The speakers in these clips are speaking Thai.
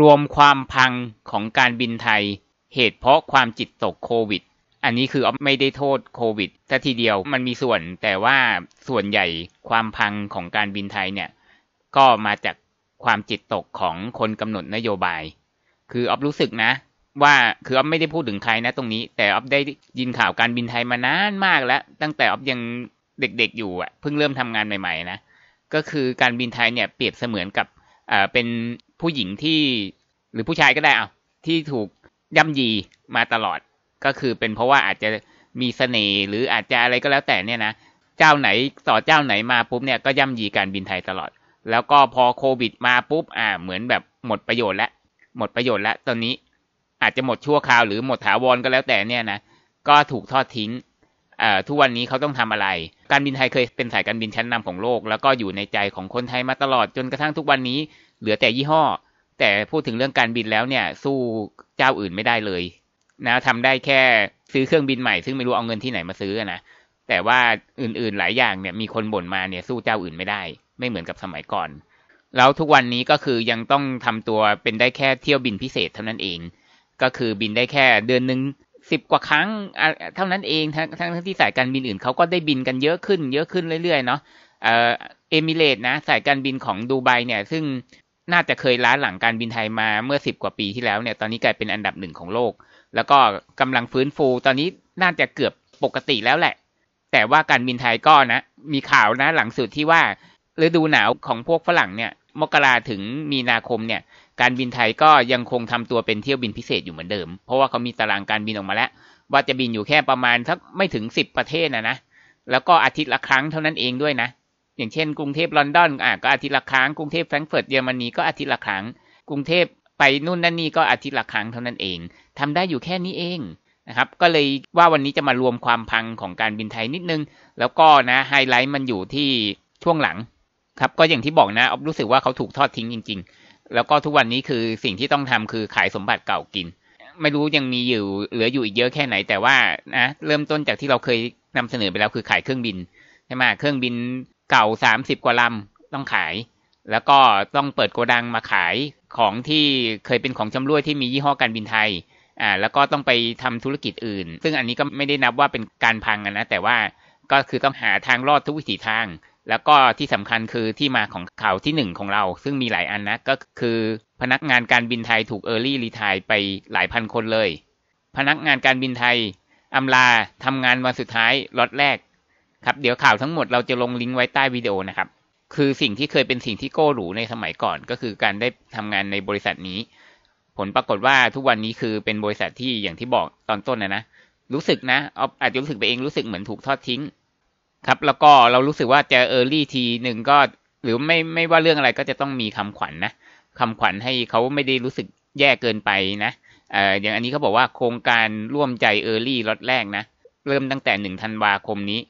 รวมความพังของการบินไทย เหตุเพราะความจิตตกโควิด อันนี้คือไม่ได้โทษโควิดซะทีเดียว มันมีส่วนแต่ว่าส่วนใหญ่ความพังของการบินไทยเนี่ย ก็มาจากความจิตตกของคนกำหนดนโยบาย คืออ๊อฟรู้สึกนะ ว่าคืออ๊อฟไม่ได้พูดถึงใครนะ ตรงนี้ แต่อ๊อฟได้ยินข่าวการบินไทยมานานมากแล้ว ตั้งแต่อ๊อฟยังเด็กๆอยู่อ่ะเพิ่งเริ่มทำงานใหม่ ๆ นะ ก็คือการบินไทยเนี่ยเปรียบเสมือนกับเป็นผู้หญิงที่หรือผู้ชายก็ได้อะที่ถูกย่ำยีมาตลอดก็คือเป็นเพราะว่าอาจจะมีสเสน่ห์หรืออาจจะอะไรก็แล้วแต่เนี่ยนะเจ้าไหนต่อเจ้าไหนมาปุ๊บเนี่ย ก็ย่ำยีการบินไทยตลอด แล้วก็พอโควิดมาปุ๊บ อ่า เหมือนแบบหมดประโยชน์และ หมดประโยชน์และตอนนี้อาจจะหมดชั่วคราวหรือหมดถาวรก็แล้วแต่เนี่ยนะก็ถูกทอดทิ้งอ่าทุกวันนี้เขาต้องทำอะไร การบินไทยเคยเป็นสายการบินชั้นนำของโลก แล้วก็อยู่ในใจของคนไทยมาตลอดจนกระทั่งทุกวันนี้เหลือแต่ยี่ห้อแต่พูดถึงเรื่องการบินแล้วเนี่ยสู้เจ้าอื่นไม่ได้เลย นะทำได้แค่ซื้อเครื่องบินใหม่ซึ่งไม่รู้เอาเงินที่ไหนมาซื้อนะแต่ว่าอื่น ๆหลายอย่างเนี่ยมีคนบ่นมาเนี่ย สู้เจ้าอื่นไม่ได้ ไม่เหมือนกับสมัยก่อน แล้วทุกวันนี้ก็คือยังต้องทำตัวเป็นได้แค่เที่ยวบินพิเศษเท่านั้นเอง ก็คือบินได้แค่เดือนหนึ่งสิบกว่าครั้งเท่านั้นเองทั้งทั้งที่สายการบินอื่นเขาก็ได้บินกันเยอะขึ้นเยอะขึ้นเรื่อยๆเนาะเอเอมิเรตนะ สายการบินของดูไบเนี่ยซึ่งน่าจะเคยล้าหลังการบินไทยมาเมื่อสิบกว่าปีที่แล้วเนี่ยตอนนี้กลายเป็นอันดับหนึ่งของโลก แล้วก็กำลังฟื้นฟูตอนนี้น่าจะเกือบปกติแล้วแหละ แต่ว่าการบินไทยก็นะ มีข่าวนะหลังสุดที่ว่าฤดูหนาวของพวกฝรั่งเนี่ยมกราถึงมีนาคมเนี่ย การบินไทยก็ยังคงทำตัวเป็นเที่ยวบินพิเศษอยู่เหมือนเดิม เพราะว่าเขามีตารางการบินออกมาแล้ว ว่าจะบินอยู่แค่ประมาณสักไม่ถึงสิบประเทศนะนะแล้วก็อาทิตย์ละครั้งเท่านั้นเองด้วยนะอย่างเช่นกรุงเทพลอนดอนอ่ะก็อาทิตย์ละครั้งกรุงเทพแฟรงก์เฟิร์ตเยอรมนีก็อาทิตย์ละครั้งกรุงเทพไปนู่นนั่นนี่ก็อาทิตย์ละครั้งเท่านั้นเอง ทำได้อยู่แค่นี้เองนะครับ ก็เลยว่าวันนี้จะมารวมความพังของการบินไทยนิดนึง แล้วก็นะไฮไลท์มันอยู่ที่ช่วงหลัง ครับก็อย่างที่บอกนะออฟรู้สึกว่าเขาถูกทอดทิ้งจริง ๆ แล้วก็ทุกวันนี้คือสิ่งที่ต้องทำคือขายสมบัติเก่ากิน ไม่รู้ยังมีอยู่เหลืออยู่อีกเยอะแค่ไหนแต่ว่านะ เริ่มต้นจากที่เราเคยนำเสนอไปแล้วคือขายเครื่องบินใช่ไหมเครื่องบินเก่าสามสิบกว่าลำต้องขาย แล้วก็ต้องเปิดโกดังมาขายของที่เคยเป็นของชำร่วยที่มียี่ห้อการบินไทยอ่าแล้วก็ต้องไปทำธุรกิจอื่น ซึ่งอันนี้ก็ไม่ได้นับว่าเป็นการพังนะแต่ว่าก็คือต้องหาทางรอดทุกวิถีทาง แล้วก็ที่สำคัญคือที่มาของข่าวที่หนึ่งของเราซึ่งมีหลายอันนะก็คือพนักงานการบินไทยถูกเออร์ลี่รีทายไปหลายพันคนเลย พนักงานการบินไทยอำลาทำงานวันสุดท้ายรอดแรกครับ เดี๋ยวข่าวทั้งหมดเราจะลงลิงก์ไว้ใต้วิดีโอนะครับ คือสิ่งที่เคยเป็นสิ่งที่โก้หรูในสมัยก่อน ก็คือการได้ทำงานในบริษัทนี้ ผลปรากฏว่าทุกวันนี้คือเป็นบริษัทที่อย่างที่บอกตอนต้นนะนะรู้สึกนะออาจจะรู้สึกไปเองรู้สึกเหมือนถูกทอดทิ้ง ครับ แล้วก็เรารู้สึกว่าจะเออร์ลี่ทีหนึ่งก็หรือไม่ไม่ว่าเรื่องอะไรก็จะต้องมีคำขวัญนนะคำขวัญให้เขาไม่ได้รู้สึกแย่เกินไปนะเอ่ออย่างอันนี้เขาบอกว่าโครงการร่วมใจเออร์ลี่ล็อตแรกนะ เริ่มตั้งแต่หนึ่งธันวาคมนี้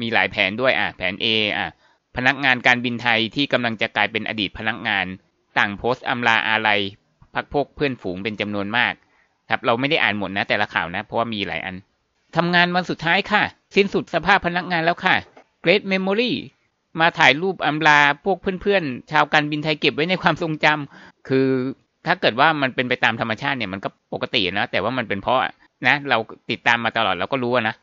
มีหลายแผนด้วยอ่ะแผน A อ่ะพนักงานการบินไทยที่กำลังจะกลายเป็นอดีตพนักงาน ต่างโพสต์อำลาอะไร พักพวกเพื่อนฝูงเป็นจำนวนมาก ครับเราไม่ได้อ่านหมดนะ แต่ละข่าวนะเพราะว่ามีหลายอันทำงานวันสุดท้ายค่ะ สิ้นสุดสภาพพนักงานแล้วค่ะเกรดเมมโมรีมาถ่ายรูปอำลาพวกเพื่อนๆ ชาวการบินไทยเก็บไว้ในความทรงจำคือถ้าเกิดว่ามันเป็นไปตามธรรมชาติเนี่ยมันก็ปกตินะ แต่ว่ามันเป็นเพราะนะ เราติดตามมาตลอดเราก็รู้นะ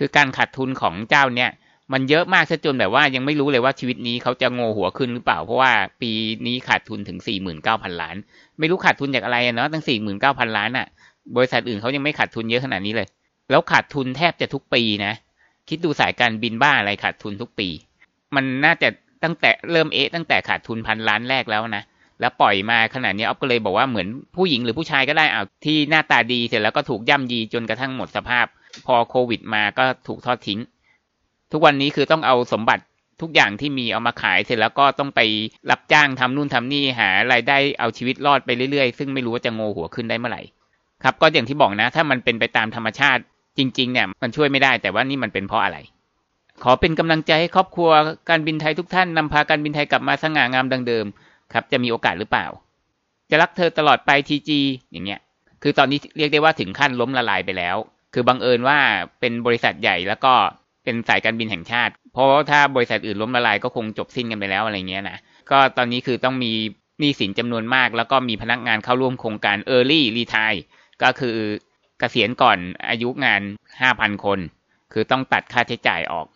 คือการขาดทุนของเจ้าเนี่ยมันเยอะมากซะจนแบบว่ายังไม่รู้เลยว่าชีวิตนี้เขาจะโง่หัวขึ้นหรือเปล่าเพราะว่าปีนี้ขาดทุนถึง 49,000 ล้าน ไม่รู้ขาดทุนจากอะไรเนาะตั้ง 49,000 ล้านอะ่ะ บริษัทอื่นเขายังไม่ขาดทุนเยอะขนาดนี้เลย แล้วขาดทุนแทบจะทุกปีนะคิดดูสายการบินบ้าอะไรขาดทุนทุกปี มันน่าจะตั้งแต่เริ่มเอะตั้งแต่ขาดทุนพันล้านแรกแล้วนะแล้วปล่อยมาขนาดนี้ออฟก็เลยบอกว่าเหมือนผู้หญิงหรือผู้ชายก็ได้เอาที่หน้าตาดีเสร็จแล้วก็ถูกย่ำยีจนกระทั่งหมดสภาพพอโควิดมาก็ถูกทอดทิ้ง ทุกวันนี้คือต้องเอาสมบัติทุกอย่างที่มีเอามาขายเสร็จแล้วก็ต้องไปรับจ้างทำนู่นทำนี่หา รายได้เอาชีวิตรอดไปเรื่อยๆ ซึ่งไม่รู้ว่าจะโงหัวขึ้นได้เมื่อไหร่ ครับก็อย่างที่บอกนะถ้ามันเป็นไปตามธรรมชาติ จริง ๆ เนี่ย มันช่วยไม่ได้แต่ว่านี่มันเป็นเพราะอะไร ขอเป็นกำลังใจ ให้ครอบครัวการบินไทยทุกท่านนำพาการบินไทยกลับมาสง่างามดังเดิม ครับจะมีโอกาสหรือเปล่า จะรักเธอตลอดไปทีจีอย่างเงี้ยคือตอนนี้เรียกได้ว่าถึงขั้นล้มละลายไปแล้วคือบังเอิญว่าเป็นบริษัทใหญ่แล้วก็เป็นสายการบินแห่งชาติ เพราะว่าถ้าบริษัทอื่นล้มละลายก็คงจบสิ้นกันไปแล้วอะไรเงี้ยนะ ก็ตอนนี้คือต้องมีหนี้สินจำนวนมาก แล้วก็มีพนักงานเข้าร่วมโครงการ Early Retire ก็คือกเกษียณก่อนอายุงาน 5,000 คน คือต้องตัดค่าใช้จ่ายออก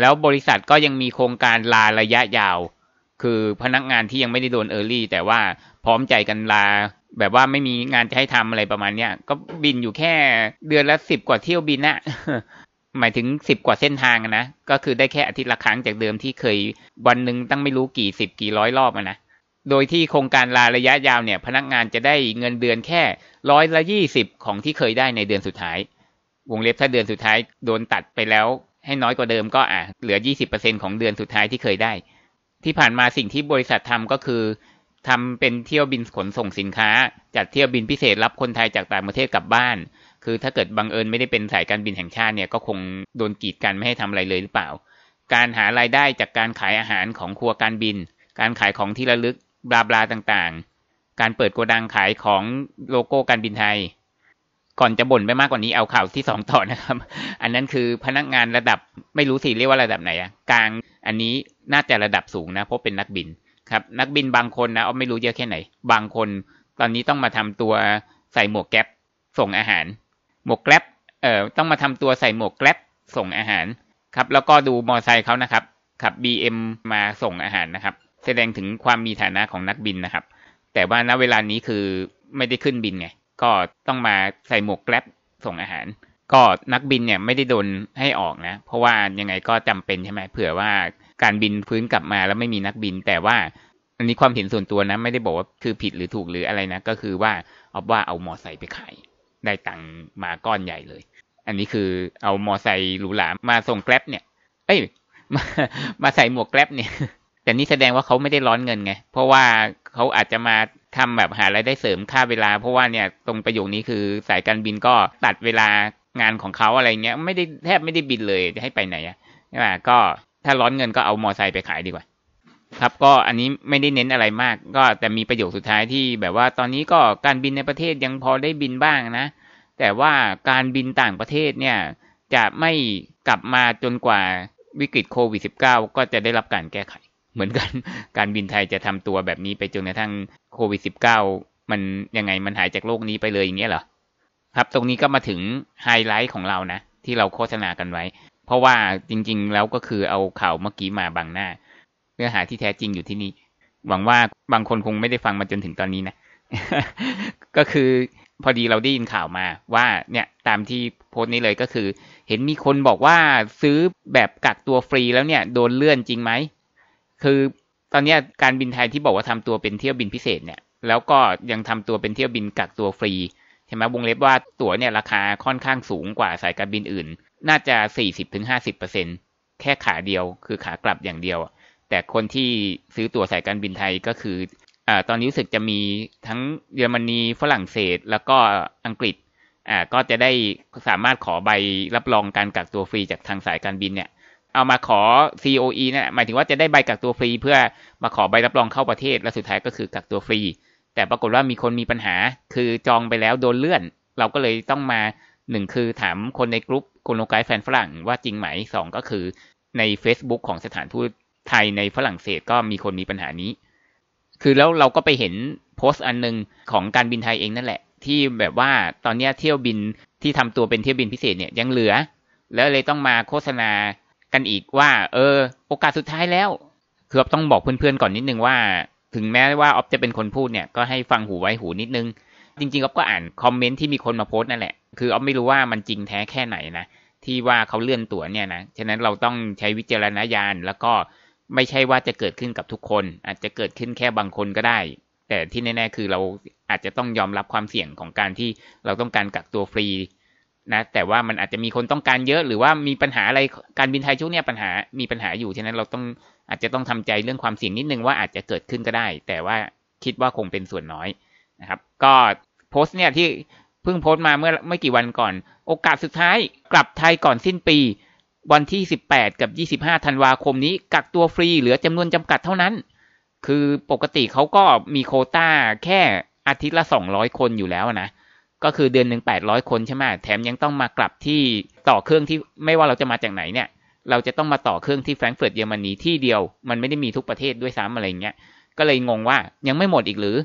แล้วบริษัทก็ยังมีโครงการลาระยะยาว คือพนักงานที่ยังไม่ได้โดนเออร์ลี่แต่ว่าพร้อมใจกันลาแบบว่าไม่มีงานจะให้ทำอะไรประมาณเนี้ยก็บินอยู่แค่เดือนละสิบกว่าเที่ยวบินอะหมายถึงสิบกว่าเส้นทางนะก็คือได้แค่อาทิตย์ละครั้งจากเดิมที่เคย วันหนึ่งตั้งไม่รู้กี่สิบกี่ร้อยรอบนะโดยที่โครงการลาระยะยาวเนี่ย พนักงานจะได้เงินเดือนแค่ร้อยละยี่สิบของที่เคยได้ในเดือนสุดท้าย วงเล็บถ้าเดือนสุดท้ายโดนตัดไปแล้ว ให้น้อยกว่าเดิมก็อ่ะเหลือยี่สิบเปอร์เซ็นของเดือนสุดท้ายที่เคยได้ ที่ผ่านมาสิ่งที่บริษัททำก็คือทำเป็นเที่ยวบินขนส่งสินค้าจัดเที่ยวบินพิเศษรับคนไทยจากต่างประเทศกลับบ้าน คือถ้าเกิดบังเอิญไม่ได้เป็นสายการบินแห่งชาติเนี่ยก็คงโดนกีดกันไม่ให้ทำอะไรเลยหรือเปล่า การหารายได้จากการขายอาหารของครัวการบิน การขายของที่ระลึกบลาบลาต่างๆ การเปิดโกดังขายของโลโก้การบินไทย ก่อนจะบ่นไปมากกว่านี้เอาข่าวที่สองต่อนะครับ อันนั้นคือพนักงานระดับไม่รู้สิเรียกว่าระดับไหนอะกลางอันนี้น่าจะระดับสูงนะเพราะเป็นนักบินครับนักบินบางคนนะเอาไม่รู้เยอะแค่ไหน บางคน ตอนนี้ต้องมาทำตัวใส่หมวกแก๊ปส่งอาหาร หมวกแก๊ปเอ่อต้องมาทำตัวใส่หมวกแก๊ปส่งอาหารครับแล้วก็ดูมอไซค์เขานะครับขับ BM มาส่งอาหารนะครับ แสดงถึงความมีฐานะของนักบินนะครับ แต่ว่าณเวลานี้คือไม่ได้ขึ้นบินไงก็ต้องมาใส่หมวกแก๊ปส่งอาหาร ก็นักบินเนี่ยไม่ได้โดนให้ออกนะ เพราะว่ายังไงก็จำเป็นใช่ไหมเผื่อว่าการบินฟื้นกลับมาแล้วไม่มีนักบินแต่ว่า อันนี้ความเห็นส่วนตัวนะไม่ได้บอกว่าคือผิดหรือถูกหรืออะไรนะก็คือว่าเอาว่าเอามอไซค์ไปขายได้ตังค์มาก้อนใหญ่เลย อันนี้คือเอามอไซค์หรูหรามาส่งแกล็บเนี่ยเอ้ยมามาใส่หมวกแกล็บเนี่ยแต่นี่แสดงว่าเขาไม่ได้ร้อนเงินไงเพราะว่าเขาอาจจะมาทำแบบหาไรายได้เสริมค่าเวลาเพราะว่าเนี่ยตรงประโยคนี้คือสายการบินก็ตัดเวลางานของเขาอะไรเงี้ย ไม่ได้แทบไม่ได้บินเลยจะให้ไปไหนอะใช่ไหมก็ถ้าร้อนเงินก็เอามอไซค์ไปขายดีกว่า ครับก็อันนี้ไม่ได้เน้นอะไรมากก็ แต่มีประโยคสุดท้ายที่แบบว่าตอนนี้ก็การบินในประเทศยังพอได้บินบ้างนะ แต่ว่าการบินต่างประเทศเนี่ย จะไม่กลับมาจนกว่าวิกฤตโควิด -19 ก็จะได้รับการแก้ไข เหมือนกันการบินไทยจะทำตัวแบบนี้ไปจนกระทั่งโควิด -19 มันยังไงมันหายจากโลกนี้ไปเลยอย่างเงี้ยเหรอครับตรงนี้ก็มาถึงไฮไลท์ของเรานะที่เราโฆษณากันไว้เพราะว่าจริง ๆ แล้วก็คือเอาข่าวเมื่อกี้มาบังหน้าเนื้อหาที่แท้จริงอยู่ที่นี่หวังว่าบางคนคงไม่ได้ฟังมาจนถึงตอนนี้นะ ก็คือพอดีเราได้ยินข่าวมาว่าเนี่ยตามที่โพสต์นี้เลยก็คือ เห็นมีคนบอกว่าซื้อแบบกักตัวฟรีแล้วเนี่ย โดนเลื่อนจริงไหมคือตอนนี้การบินไทยที่บอกว่าทำตัวเป็นเที่ยวบินพิเศษเนี่ย แล้วก็ยังทำตัวเป็นเที่ยวบินกักตัวฟรีใช่ไหมวงเล็บว่าตั๋วเนี่ยราคาค่อนข้างสูงกว่าสายการบินอื่นน่าจะสี่สิบถึงห้าสิบเปอร์เซ็นแค่ขาเดียว คือขากลับอย่างเดียว แต่คนที่ซื้อตั๋วสายการบินไทยก็คืออ่าตอนนี้รู้สึกจะมีทั้งเยอรมนี ฝรั่งเศส แล้วก็อังกฤษอ่าก็จะได้สามารถขอใบรับรองการกักตัวฟรีจากทางสายการบินเนี่ย เอามาขอ COE นะหมายถึงว่าจะได้ใบกักตัวฟรี เพื่อมาขอใบรับรองเข้าประเทศ และสุดท้ายก็คือกักตัวฟรี แต่ปรากฏว่ามีคนมีปัญหา คือจองไปแล้วโดนเลื่อน เราก็เลยต้องมาหนึ่งคือถามคนในกลุ่มคนโลกายแฟนฝรั่งว่าจริงไหมสองก็คือใน Facebook ของสถานทูตไทยในฝรั่งเศสก็มีคนมีปัญหานี้ คือแล้วเราก็ไปเห็นโพสต์อันนึงของการบินไทยเองนั่นแหละ ที่แบบว่าตอนนี้เที่ยวบินที่ทำตัวเป็นเที่ยวบินพิเศษเนี่ยยังเหลือ แล้วเลยต้องมาโฆษณากันอีกว่า เออ โอกาสสุดท้ายแล้วคือต้องบอกเพื่อนๆก่อนนิดนึงว่า ถึงแม้ว่าออฟจะเป็นคนพูดเนี่ยก็ให้ฟังหูไว้หูนิดนึงจริงๆอ๊อก็อ่านคอมเมนต์ที่มีคนมาโพสต์นั่นแหละ คืออ๊อฟไม่รู้ว่ามันจริงแท้แค่ไหนนะ ที่ว่าเขาเลื่อนตั๋วเนี่ยนะ ฉะนั้นเราต้องใช้วิจารณญาณ แล้วก็ไม่ใช่ว่าจะเกิดขึ้นกับทุกคน อาจจะเกิดขึ้นแค่บางคนก็ได้ แต่ที่แน่ ๆ คือเราอาจจะต้องยอมรับความเสี่ยงของการที่เราต้องการกักตัวฟรีนะ แต่ว่ามันอาจจะมีคนต้องการเยอะ หรือว่ามีปัญหาอะไร การบินไทยช่วงนี้ปัญหา มีปัญหาอยู่ฉะนั้นเราต้องอาจจะต้องทำใจเรื่องความเสี่ยงนิดนึงว่าอาจจะเกิดขึ้นก็ได้ แต่ว่าคิดว่าคงเป็นส่วนน้อยนะครับก็โพสต์เนี่ยที่เพิ่งโพสต์มาเมื่อไม่กี่วันก่อน โอกาสสุดท้ายกลับไทยก่อนสิ้นปี วันที่ 18 กับ 25 ธันวาคมนี้กักตัวฟรีเหลือจำนวนจำกัดเท่านั้น คือปกติเขาก็มีโคต้าแค่อาทิตย์ละ 200 คนอยู่แล้วนะ ก็คือเดือนหนึ่ง800 คนใช่ไหมแถมยังต้องมากลับที่ต่อเครื่องที่ไม่ว่าเราจะมาจากไหนเนี่ย เราจะต้องมาต่อเครื่องที่แฟรงก์เฟิร์ตเยอรมนีที่เดียวมันไม่ได้มีทุกประเทศด้วยซ้ำอะไรเงี้ยก็เลยงงว่า ยังไม่หมดอีกหรือ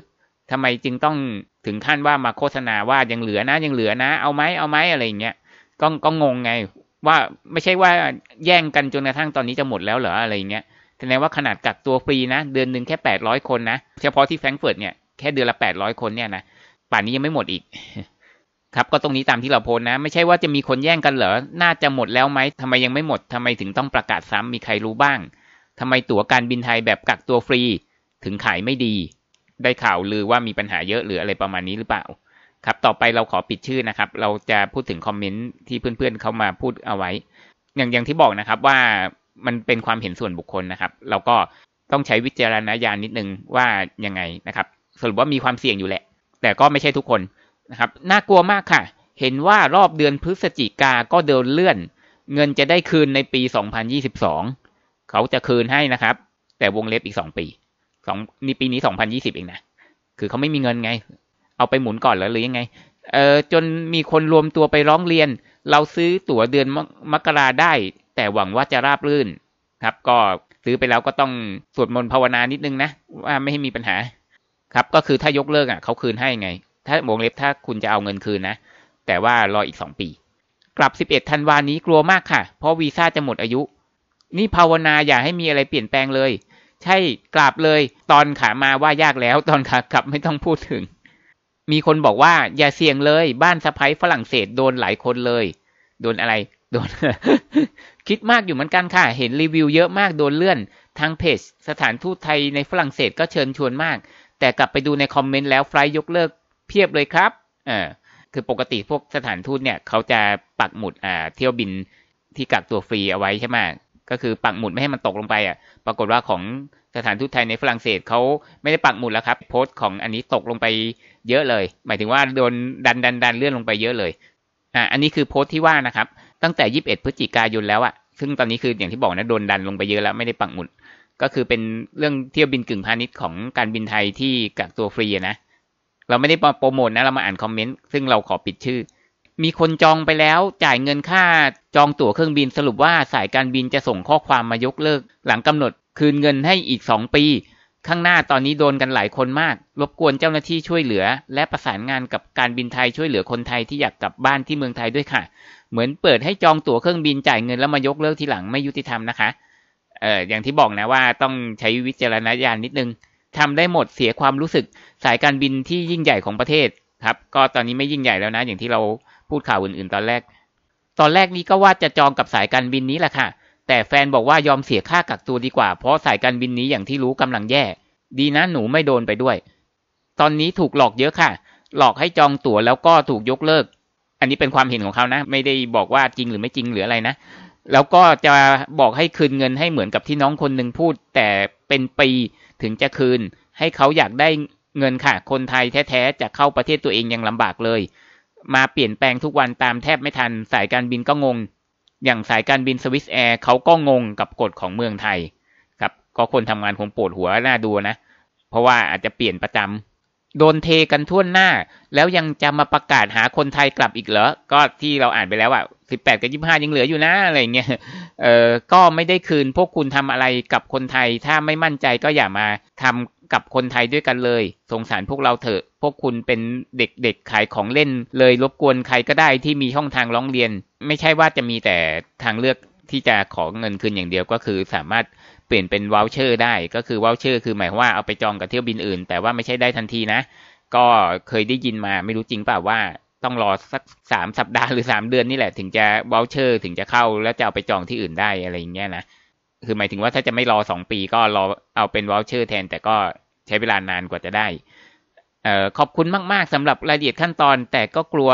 ทำไมจึงต้องถึงขั้นว่ามาโฆษณาว่ายังเหลือนะยังเหลือนะ เอาไหมเอาไหมอะไรอย่างเงี้ยก็ก็งงไงว่าไม่ใช่ว่าแย่งกันจนกระทั่งตอนนี้จะหมดแล้วเหรออะไรอย่างเงี้ยแสดงว่าขนาดกักตัวฟรีนะเดือนหนึ่งแค่แปดร้อยคนนะ เฉพาะที่แฟรงเฟิร์ตเนี่ยแค่เดือนละแปดร้อยคนเนี่ยนะป่านนี้ยังไม่หมดอีก ครับก็ตรงนี้ตามที่เราโพสนะไม่ใช่ว่าจะมีคนแย่งกันเหรอน่าจะหมดแล้วไหมทำไมยังไม่หมดทำไมถึงต้องประกาศซ้ำมีใครรู้บ้างทำไมตั๋วการบินไทยแบบกักตัวฟรี ถึงขายไม่ดีได้ข่าวลือว่ามีปัญหาเยอะ หรืออะไรประมาณนี้หรือเปล่าครับต่อไปเราขอปิดชื่อนะครับ เราจะพูดถึงคอมเมนต์ที่เพื่อนๆเข้ามาพูดเอาไว้อย่างอย่างที่บอกนะครับว่ามันเป็นความเห็นส่วนบุคคลนะครับ เราก็ต้องใช้วิจารณญาณนิดนึงว่ายังไงนะครับสรุปว่ามีความเสี่ยงอยู่แหละ แต่ก็ไม่ใช่ทุกคนนะครับน่ากลัวมากค่ะ เห็นว่ารอบเดือนพฤศจิกาก็เดินเลื่อน เงินจะได้คืนในปี 2022 เขาจะคืนให้นะครับ แต่วงเล็บอีก 2 ปีสองนี่ปีนี้สองพันยี่สิบเองนะ คือเขาไม่มีเงินไง เอาไปหมุนก่อนแล้วหรือยังไงเออจนมีคนรวมตัวไปร้องเรียน เราซื้อตั๋วเดือนมกราได้ แต่หวังว่าจะราบรื่น ครับ ก็ซื้อไปแล้วก็ต้องสวดมนต์ภาวนานิดนึงนะ ว่าไม่ให้มีปัญหา ครับก็คือถ้ายกเลิกอ่ะเขาคืนให้ไง ถ้าวงเล็บถ้าคุณจะเอาเงินคืนนะ แต่ว่ารออีกสองปี กลับสิบเอ็ดธันวานี้กลัวมากค่ะ เพราะวีซ่าจะหมดอายุนี่ภาวนาอย่าให้มีอะไรเปลี่ยนแปลงเลยใช่กราบเลยตอนขามาว่ายากแล้วตอนขากลับไม่ต้องพูดถึง มีคนบอกว่าอย่าเสี่ยงเลย บ้านสะพ้ยฝรั่งเศสโดนหลายคนเลย โดนอะไร โดนคิดมากอยู่เหมือนกันค่ะ เห็นรีวิวเยอะมากโดนเลื่อนทางเพจ สถานทูตไทยในฝรั่งเศสก็เชิญชวนมาก แต่กลับไปดูในคอมเมนต์แล้วไฟล์ยกเลิกเพียบเลยครับออคือปกติพวกสถานทูตเนี่ย เขาจะปักหมุดอ่า เที่ยวบินที่กักตัวฟรีเอาไว้ใช่ไหมก็คือปักหมุด ไม่ให้มันตกลงไปอ่ะ ปรากฏว่าของสถานทูตไทยในฝรั่งเศสเขาไม่ได้ปักหมุดแล้วครับ โพสต์ของอันนี้ตกลงไปเยอะเลย หมายถึงว่าโดนดันดันดันเลื่อนลงไปเยอะเลยอ่าอันนี้คือโพสต์ที่ว่านะครับ ตั้งแต่ 21 พฤศจิกายนแล้วอ่ะซึ่งตอนนี้คืออย่างที่บอกนะโดนดันลงไปเยอะแล้วไม่ได้ปักหมุด ก็คือเป็นเรื่องเที่ยวบินกึ่งพาณิชย์ของการบินไทยที่กักตัวฟรีนะ เราไม่ได้โปรโมทนะเรามาอ่านคอมเมนต์ซึ่งเราขอปิดชื่อมีคนจองไปแล้วจ่ายเงินค่าจองตั๋วเครื่องบินสรุปว่าสายการบินจะส่งข้อความมายกเลิก หลังกำหนดคืนเงินให้อีก2ปี ข้างหน้าตอนนี้โดนกันหลายคนมาก รบกวนเจ้าหน้าที่ช่วยเหลือ และประสานงานกับการบินไทยช่วยเหลือคนไทยที่อยากกลับบ้านที่เมืองไทยด้วยค่ะ เหมือนเปิดให้จองตั๋วเครื่องบินจ่ายเงินแล้วมายกเลิกทีหลังไม่ยุติธรรมนะคะเอ่ออย่างที่บอกนะว่าต้องใช้วิจารณญาณนิดนึง ทำได้หมดเสียความรู้สึก สายการบินที่ยิ่งใหญ่ของประเทศครับ ก็ตอนนี้ไม่ยิ่งใหญ่แล้วนะอย่างที่เราพูดข่าวอื่นๆตอนแรก ตอนแรกนี้ก็ว่าจะจองกับสายการบินนี้แหละค่ะ แต่แฟนบอกว่ายอมเสียค่ากักตัวดีกว่า เพราะสายการบินนี้อย่างที่รู้กำลังแย่ ดีนะหนูไม่โดนไปด้วย ตอนนี้ถูกหลอกเยอะค่ะ หลอกให้จองตั๋วแล้วก็ถูกยกเลิก อันนี้เป็นความเห็นของเขานะ ไม่ได้บอกว่าจริงหรือไม่จริงหรืออะไรนะ แล้วก็จะบอกให้คืนเงินให้เหมือนกับที่น้องคนหนึ่งพูด แต่เป็นปีถึงจะคืน ให้เขาอยากได้เงินค่ะ คนไทยแท้ๆจะเข้าประเทศตัวเองยังลำบากเลยมาเปลี่ยนแปลงทุกวันตามแทบไม่ทัน สายการบินก็งง อย่างสายการบินสวิสแอร์เขาก็งงกับกฎของเมืองไทยครับก็คนทำงานคงปวดหัวน่าดูนะ เพราะว่าอาจจะเปลี่ยนประจำโดนเทกันท่วนหน้า แล้วยังจะมาประกาศหาคนไทยกลับอีกเหรอก็ที่เราอ่านไปแล้ว อ่ะสิบแปดกับยี่ห้ายังเหลืออยู่นะอะไรเงี้ยเออก็ไม่ได้คืน พวกคุณทำอะไรกับคนไทย ถ้าไม่มั่นใจก็อย่ามาทำกับคนไทยด้วยกันเลย สงสารพวกเราเถอะพวกคุณเป็นเด็ก ๆขายของเล่น เลยรบกวนใครก็ได้ที่มีช่องทางร้องเรียน ไม่ใช่ว่าจะมีแต่ทางเลือกที่จะขอเงินคืนอย่างเดียว ก็คือสามารถเปลี่ยนเป็นวอลเชอร์ได้ก็คือวอลเชอร์คือหมายว่าเอาไปจองกับเที่ยวบินอื่น แต่ว่าไม่ใช่ได้ทันทีนะ ก็เคยได้ยินมาไม่รู้จริงเปล่าว่าต้องรอสักสามสัปดาห์หรือสามเดือนนี่แหละถึงจะวอลเชอร์ ถึงจะเข้าแล้วจะเอาไปจองที่อื่นได้อะไรอย่างเงี้ยนะคือหมายถึงว่าถ้าจะไม่รอสองปีก็รอเอาเป็นวอลเชอร์แทน แต่ก็ใช้เวลานานกว่าจะได้ออขอบคุณมากๆสำหรับรายละเอียดขั้นตอน แต่ก็กลัว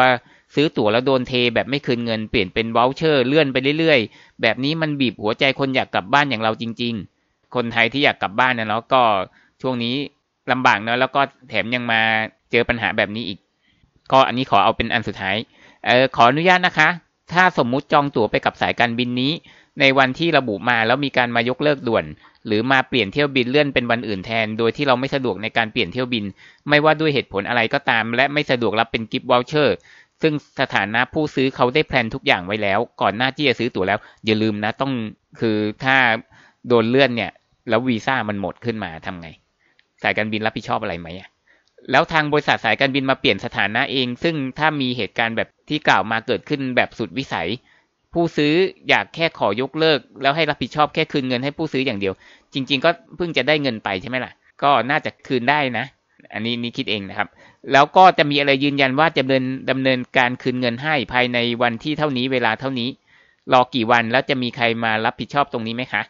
ซื้อตั๋วแล้วโดนเทแบบไม่คืนเงินเปลี่ยนเป็นวอลเชอร์เลื่อนไปเรื่อยๆ แบบนี้มันบีบหัวใจคนอยากกลับบ้านอย่างเราจริงๆ คนไทยที่อยากกลับบ้านนะเนาะก็ช่วงนี้ลำบากเนาะแล้วก็แถมยังมาเจอปัญหาแบบนี้อีก ก็อันนี้ขอเอาเป็นอันสุดท้ายออขออนุญาตนะคะ ถ้าสมมุติจองตั๋วไปกับสายการบินนี้ในวันที่ระบุมาแล้วมีการมายกเลิกด่วน หรือมาเปลี่ยนเที่ยวบินเลื่อนเป็นวันอื่นแทน โดยที่เราไม่สะดวกในการเปลี่ยนเที่ยวบิน ไม่ว่าด้วยเหตุผลอะไรก็ตาม และไม่สะดวกรับเป็นกิฟต์วอลเชอร์ซึ่งสถานะผู้ซื้อเขาได้แพลนทุกอย่างไว้แล้ว ก่อนหน้าที่จะซื้อตั๋วแล้วอย่าลืมนะต้องคือถ้าโดนเลื่อนเนี่ยแล้ววีซ่ามันหมดขึ้นมาทำไงสายการบินรับผิดชอบอะไรไหมอะแล้วทางบริษัทสายการบินมาเปลี่ยนสถานะเอง ซึ่งถ้ามีเหตุการณ์แบบที่กล่าวมาเกิดขึ้นแบบสุดวิสัยผู้ซื้ออยากแค่ขอยกเลิก แล้วให้รับผิดชอบแค่คืนเงินให้ผู้ซื้ออย่างเดียว จริงๆ ก็เพิ่งจะได้เงินไปใช่ไหมล่ะก็น่าจะคืนได้นะ อันนี้นี่คิดเองนะครับ แล้วก็จะมีอะไรยืนยันว่าจะดำเนินดำเนินการคืนเงินให้ภายในวันที่เท่านี้เวลาเท่านี้ รอกี่วันแล้วจะมีใครมารับผิดชอบตรงนี้ไหมคะ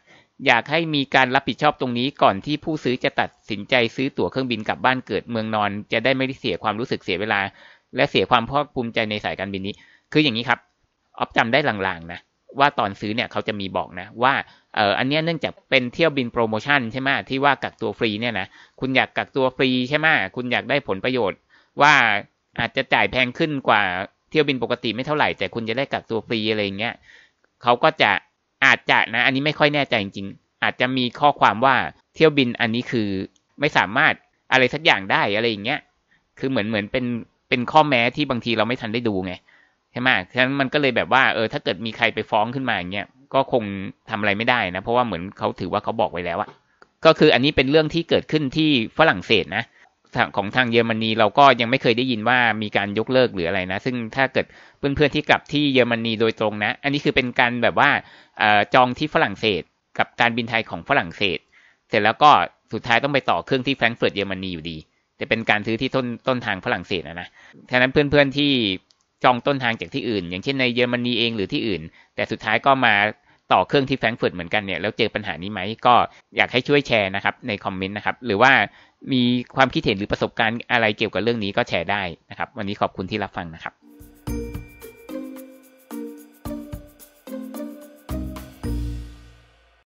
อยากให้มีการรับผิดชอบตรงนี้ ก่อนที่ผู้ซื้อจะตัดสินใจซื้อตั๋วเครื่องบินกลับบ้านเกิดเมืองนอน จะได้ไม่ได้เสียความรู้สึกเสียเวลา และเสียความภาคภูมิใจในสายการบินนี้ คืออย่างนี้ครับออฟจำได้หลังๆนะว่าตอนซื้อเนี่ยเขาจะมีบอกนะว่าเอออันนี้เนื่องจากเป็นเที่ยวบินโปรโมชั่นใช่ไหมที่ว่ากักตัวฟรีเนี่ยนะคุณอยากกักตัวฟรีใช่ไหมคุณอยากได้ผลประโยชน์ ว่าอาจจะจ่ายแพงขึ้นกว่าเที่ยวบินปกติไม่เท่าไหร่แต่คุณจะได้กักตัวฟรีอะไรเงี้ยเขาก็จะอาจจะนะอันนี้ไม่ค่อยแน่ใจจริง ๆ อาจจะมีข้อความว่าเที่ยวบินอันนี้คือไม่สามารถอะไรสักอย่างได้อะไรอย่างเงี้ยคือเหมือนเหมือนเป็นเป็นข้อแม้ที่บางทีเราไม่ทันได้ดูไงใช่ไหมฉะนั้นมันก็เลยแบบว่าเออถ้าเกิดมีใครไปฟ้องขึ้นมาอย่างเงี้ยก็คงทำอะไรไม่ได้นะ เพราะว่าเหมือนเขาถือว่าเขาบอกไว้แล้วอะก็คืออันนี้เป็นเรื่องที่เกิดขึ้นที่ฝรั่งเศสนะของทางเยอรมนีเราก็ยังไม่เคยได้ยินว่ามีการยกเลิกหรืออะไรนะ ซึ่งถ้าเกิดเพื่อนๆที่กลับที่เยอรมนีโดยตรงนะ อันนี้คือเป็นการแบบว่าจองที่ฝรั่งเศส กับการบินไทยของฝรั่งเศส เสร็จแล้วก็สุดท้ายต้องไปต่อเครื่องที่แฟรงก์เฟิร์ตเยอรมนีอยู่ดี แต่เป็นการซื้อที่ต้นต้นทางฝรั่งเศสนะนะฉะนั้นเพื่อนๆที่จองต้นทางจากที่อื่น อย่างเช่นในเยอรมนีเองหรือที่อื่น แต่สุดท้ายก็มาต่อเครื่องที่แฟรงก์เฟิร์ตเหมือนกันเนี่ยแล้วเจอปัญหานี้ไหมก็อยากให้ช่วยแชร์นะครับในคอมเมนต์นะครับหรือว่ามีความคิดเห็นหรือประสบการณ์อะไรเกี่ยวกับเรื่องนี้ก็แชร์ได้นะครับวันนี้ขอบคุณที่รับฟังนะครับ